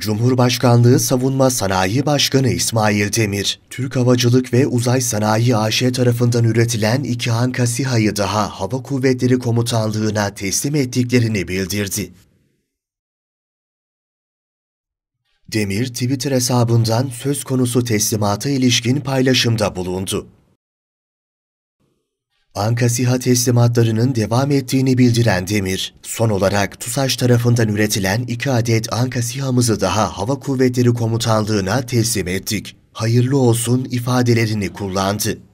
Cumhurbaşkanlığı Savunma Sanayi Başkanı İsmail Demir, Türk Havacılık ve Uzay Sanayi AŞ tarafından üretilen iki anka SİHA'yı daha Hava Kuvvetleri Komutanlığı'na teslim ettiklerini bildirdi. Demir, Twitter hesabından söz konusu teslimata ilişkin paylaşımda bulundu. Ankasiha teslimatlarının devam ettiğini bildiren Demir, son olarak TUSAŞ tarafından üretilen iki adet Ankasiha'mızı daha Hava Kuvvetleri Komutanlığı'na teslim ettik. Hayırlı olsun ifadelerini kullandı.